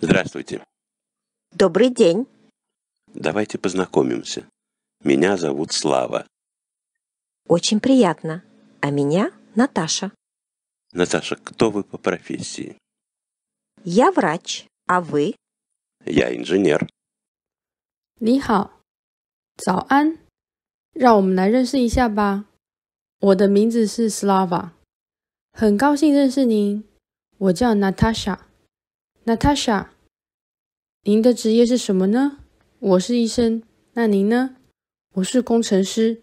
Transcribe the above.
Здравствуйте. Добрый день. Давайте познакомимся. Меня зовут Слава. Очень приятно. А меня Наташа. Наташа, кто вы по профессии? Я врач, а вы? Я инженер. 你好，早安，让我们来认识一下吧。我的名字是很高兴认识您。我叫 Natasha。Natasha，您的职业是什么呢？我是医生。那您呢？我是工程师。